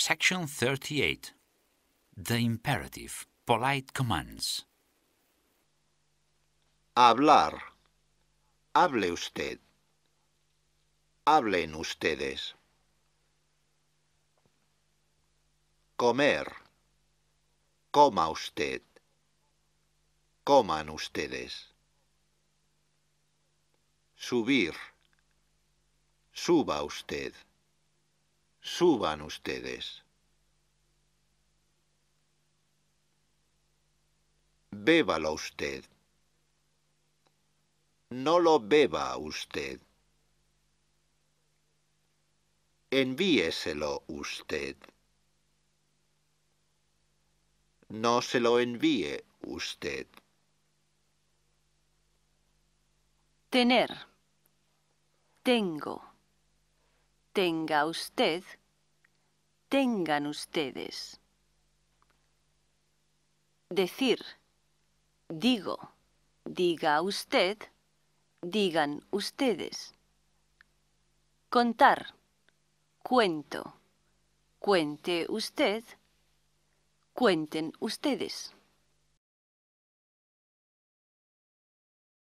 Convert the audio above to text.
Section 38. The imperative. Polite commands. Hablar. Hable usted. Hablen ustedes. Comer. Coma usted. Coman ustedes. Subir. Suba usted. Suban ustedes. Bébalo usted. No lo beba usted. Envíeselo usted. No se lo envíe usted. Tener. Tengo tenga usted, tengan ustedes. Decir, digo, diga usted, digan ustedes. Contar, cuento, cuente usted, cuenten ustedes.